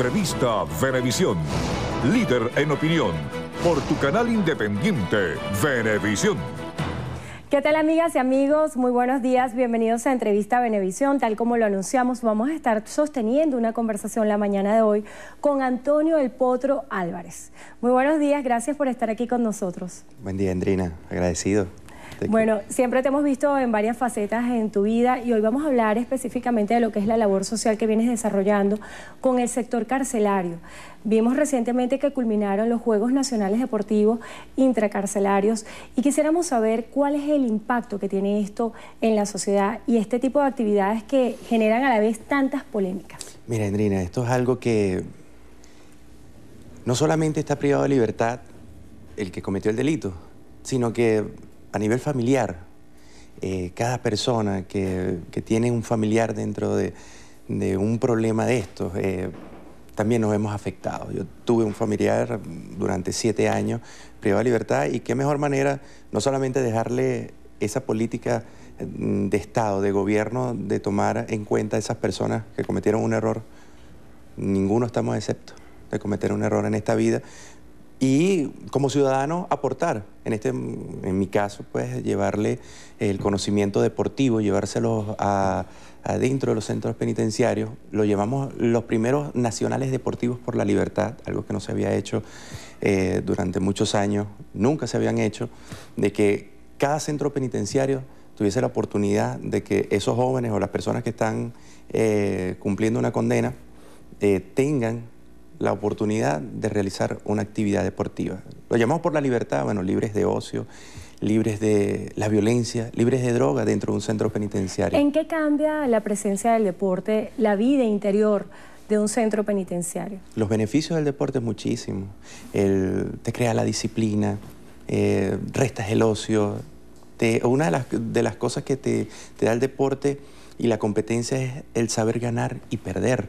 Entrevista Venevisión. Líder en opinión. Por tu canal independiente, Venevisión. ¿Qué tal amigas y amigos? Muy buenos días, bienvenidos a Entrevista Venevisión. Tal como lo anunciamos, vamos a estar sosteniendo una conversación la mañana de hoy con Antonio El Potro Álvarez. Muy buenos días, gracias por estar aquí con nosotros. Buen día, Andrina, agradecido bueno, siempre te hemos visto en varias facetas en tu vida y hoy vamos a hablar específicamente de lo que es la labor social que vienes desarrollando con el sector carcelario. Vimos recientemente que culminaron los Juegos Nacionales Deportivos Intracarcelarios y quisiéramos saber cuál es el impacto que tiene esto en la sociedad y este tipo de actividades que generan a la vez tantas polémicas. Mira, Andrina, esto es algo que no solamente está privado de libertad el que cometió el delito, sino que a nivel familiar, eh, cada persona que, tiene un familiar dentro de, un problema de estos, eh, también nos hemos afectado. Yo tuve un familiar durante siete años privado de libertad y qué mejor manera no solamente dejarle esa política mm, de Estado, de gobierno, de tomar en cuenta a esas personas que cometieron un error. Ninguno estamos excepto de cometer un error en esta vida, y como ciudadano aportar. En, este, en mi caso, pues llevarle el conocimiento deportivo, llevárselo a, adentro de los centros penitenciarios. Lo llevamos los primeros nacionales deportivos por la libertad, algo que no se había hecho eh, durante muchos años, nunca se habían hecho, de que cada centro penitenciario tuviese la oportunidad de que esos jóvenes o las personas que están eh, cumpliendo una condena eh, tengan la oportunidad de realizar una actividad deportiva. Lo llamamos por la libertad, bueno, libres de ocio, libres de la violencia, libres de droga dentro de un centro penitenciario. ¿En qué cambia la presencia del deporte, la vida interior de un centro penitenciario? Los beneficios del deporte es muchísimo. te crea la disciplina, eh, restas el ocio. una de las, de las, cosas que te, te da el deporte y la competencia es el saber ganar y perder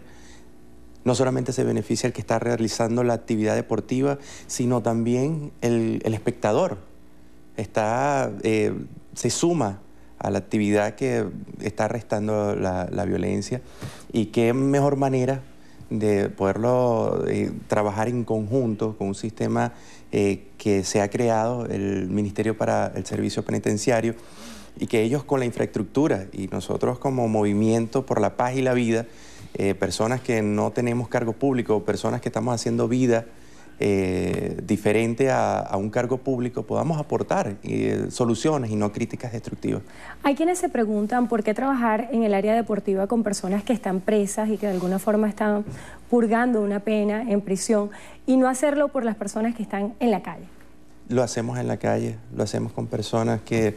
no solamente se beneficia el que está realizando la actividad deportiva, sino también el, espectador. Eh, se suma a la actividad que está restando la, violencia y qué mejor manera de poderlo eh, trabajar en conjunto con un sistema eh, que se ha creado, el Ministerio para el Servicio Penitenciario, y que ellos con la infraestructura y nosotros como Movimiento por la Paz y la Vida, eh, personas que no tenemos cargo público, personas que estamos haciendo vida eh, diferente a, un cargo público, podamos aportar eh, soluciones y no críticas destructivas. Hay quienes se preguntan por qué trabajar en el área deportiva con personas que están presas y que de alguna forma están purgando una pena en prisión y no hacerlo por las personas que están en la calle. Lo hacemos en la calle, lo hacemos con personas que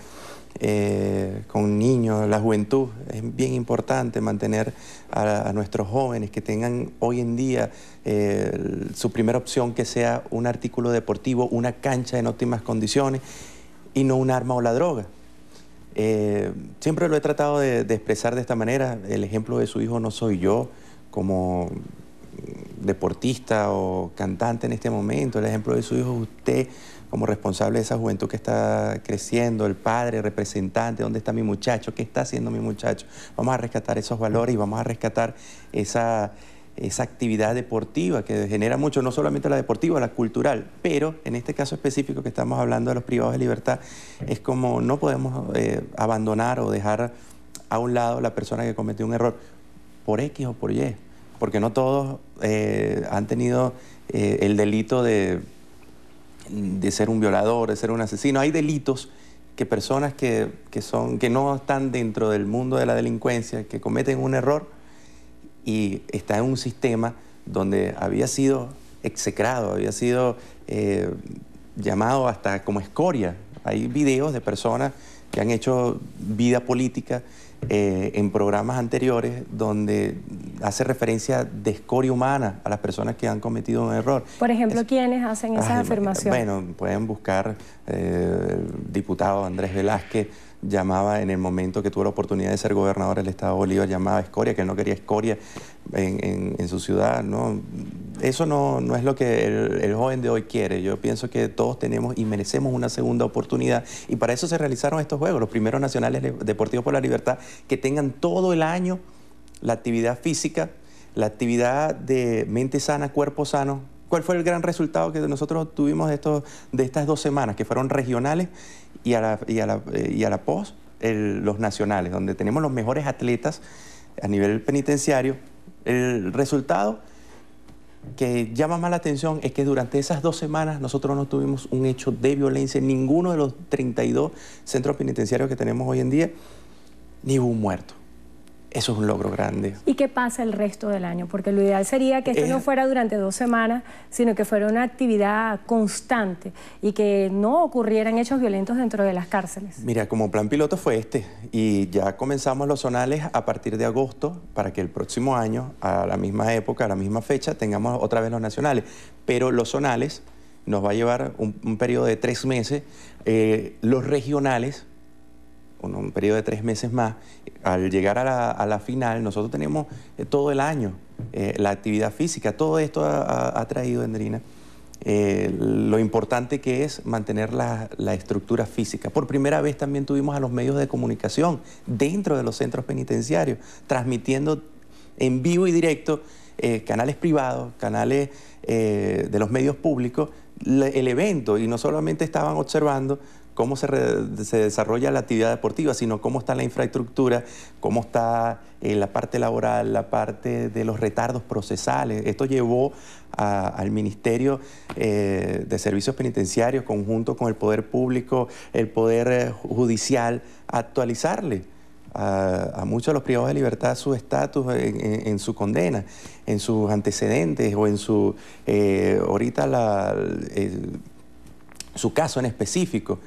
eh, con niños, la juventud. Es bien importante mantener a, nuestros jóvenes que tengan hoy en día eh, su primera opción que sea un artículo deportivo, una cancha en óptimas condiciones y no un arma o la droga. Eh, siempre lo he tratado de, de, expresar de esta manera. El ejemplo de su hijo no soy yo como deportista o cantante en este momento. El ejemplo de su hijo es usted como responsable de esa juventud que está creciendo, el padre, representante, dónde está mi muchacho, qué está haciendo mi muchacho. Vamos a rescatar esos valores y vamos a rescatar esa, actividad deportiva que genera mucho, no solamente la deportiva, la cultural, pero en este caso específico que estamos hablando de los privados de libertad, es como no podemos eh, abandonar o dejar a un lado la persona que cometió un error por X o por Y, porque no todos eh, han tenido eh, el delito de de ser un violador, de ser un asesino. Hay delitos que personas que, son, que no están dentro del mundo de la delincuencia, que cometen un error y está en un sistema donde había sido execrado, había sido eh, llamado hasta como escoria. Hay videos de personas que han hecho vida política eh, en programas anteriores donde hace referencia de escoria humana a las personas que han cometido un error. Por ejemplo, ¿quiénes hacen esas afirmaciones? Bueno, pueden buscar eh, diputado Andrés Velázquez, llamaba en el momento que tuvo la oportunidad de ser gobernador del Estado de Bolívar, llamaba escoria, que él no quería escoria en, su ciudad. ¿no? Eso no, es lo que el, joven de hoy quiere. Yo pienso que todos tenemos y merecemos una segunda oportunidad. Y para eso se realizaron estos Juegos, los primeros nacionales deportivos por la libertad, que tengan todo el año la actividad física, la actividad de mente sana, cuerpo sano, ¿Cuál fue el gran resultado que nosotros tuvimos de, de estas dos semanas, que fueron regionales y a la, y a eh, post, los nacionales, donde tenemos los mejores atletas a nivel penitenciario? El resultado que llama más la atención es que durante esas dos semanas nosotros no tuvimos un hecho de violencia en ninguno de los 32 centros penitenciarios que tenemos hoy en día, ni hubo un muerto. Eso es un logro grande. ¿Y qué pasa el resto del año? Porque lo ideal sería que esto no eh, fuera durante dos semanas, sino que fuera una actividad constante y que no ocurrieran hechos violentos dentro de las cárceles. Mira, como plan piloto fue este y ya comenzamos los zonales a partir de agosto para que el próximo año, a la misma época, a la misma fecha, tengamos otra vez los nacionales. Pero los zonales nos va a llevar un, periodo de tres meses. Eh, los regionales, un, un periodo de tres meses más, al llegar a la, final, nosotros tenemos eh, todo el año eh, la actividad física, todo esto ha, traído, Endrina, eh, lo importante que es mantener la, estructura física. Por primera vez también tuvimos a los medios de comunicación dentro de los centros penitenciarios, transmitiendo en vivo y directo canales privados, canales de los medios públicos, el evento y no solamente estaban observando, cómo se, desarrolla la actividad deportiva, sino cómo está la infraestructura, cómo está eh, la parte laboral, la parte de los retardos procesales. Esto llevó al Ministerio eh, de Servicios Penitenciarios, conjunto con el Poder Público, el Poder eh, Judicial, a actualizarle. A, muchos de los privados de libertad su estatus en, su condena, en sus antecedentes o en su, ahorita la, su caso en específico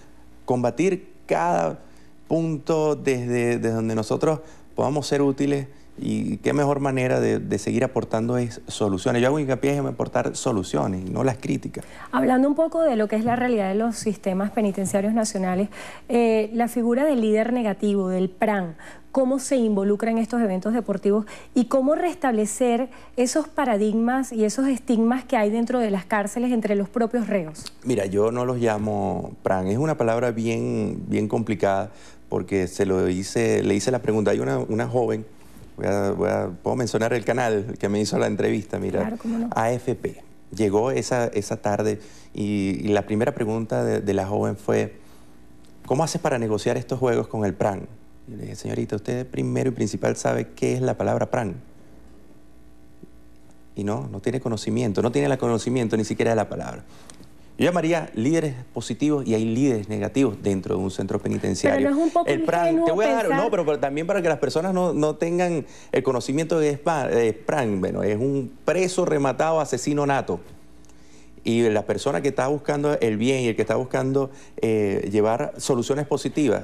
combatir cada punto desde, donde nosotros podamos ser útiles y qué mejor manera de, seguir aportando es soluciones. Yo hago hincapié en aportar soluciones, no las críticas. Hablando un poco de lo que es la realidad de los sistemas penitenciarios nacionales, eh, la figura del líder negativo, del PRAN, cómo se involucra en estos eventos deportivos y cómo restablecer esos paradigmas y esos estigmas que hay dentro de las cárceles entre los propios reos. Mira, yo no los llamo PRAN, es una palabra bien, bien complicada porque se lo hice, le hice la pregunta, hay una joven voy puedo mencionar el canal que me hizo la entrevista, mira, AFP. Llegó esa, esa tarde y, la primera pregunta de, la joven fue, ¿cómo haces para negociar estos juegos con el PRAN? Y le dije, señorita, usted primero y principal sabe qué es la palabra PRAN. Y no, no tiene conocimiento, no tiene el conocimiento ni siquiera de la palabra. Yo llamaría líderes positivos y hay líderes negativos dentro de un centro penitenciario. Pero es un el te voy a dar, no, pero, también para que las personas no, tengan el conocimiento de Sprang, bueno, es un preso rematado asesino nato. Y la persona que está buscando el bien y el que está buscando eh, llevar soluciones positivas,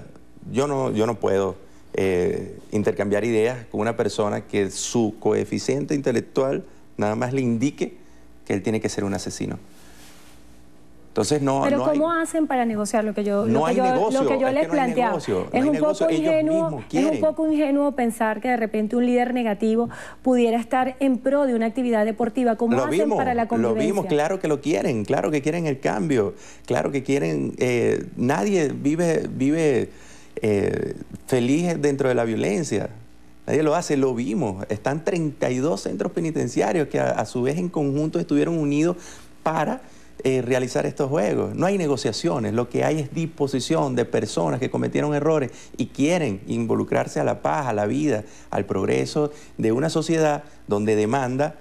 yo no, yo no puedo eh, intercambiar ideas con una persona que su coeficiente intelectual nada más le indique que él tiene que ser un asesino. Entonces no. Pero cómo hacen para negociar lo que yo lo que les planteaba es un poco ingenuo pensar que de repente un líder negativo pudiera estar en pro de una actividad deportiva como hacen para la convivencia lo vimos claro que lo quieren claro que quieren el cambio claro que quieren eh, nadie vive vive eh, feliz dentro de la violencia Nadie lo hace, lo vimos. Están 32 centros penitenciarios que a su vez en conjunto estuvieron unidos para eh, realizar estos juegos. No hay negociaciones, lo que hay es disposición de personas que cometieron errores y quieren involucrarse a la paz, a la vida, al progreso de una sociedad donde demanda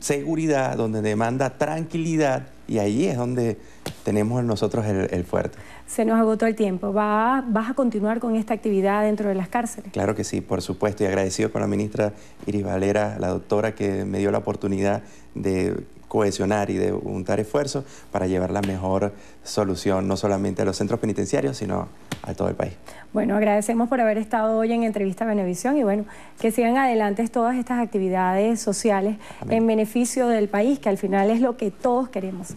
seguridad, donde demanda tranquilidad y ahí es donde tenemos nosotros el, fuerte. Se nos agotó el tiempo. ¿Va, ¿Vas a continuar con esta actividad dentro de las cárceles? Claro que sí, por supuesto, y agradecido con la ministra Iris Valera, la doctora que me dio la oportunidad de cohesionar y de juntar esfuerzos para llevar la mejor solución, no solamente a los centros penitenciarios, sino a todo el país. Bueno, agradecemos por haber estado hoy en Entrevista a Benevisión y bueno, que sigan adelante todas estas actividades sociales en beneficio del país, que al final es lo que todos queremos.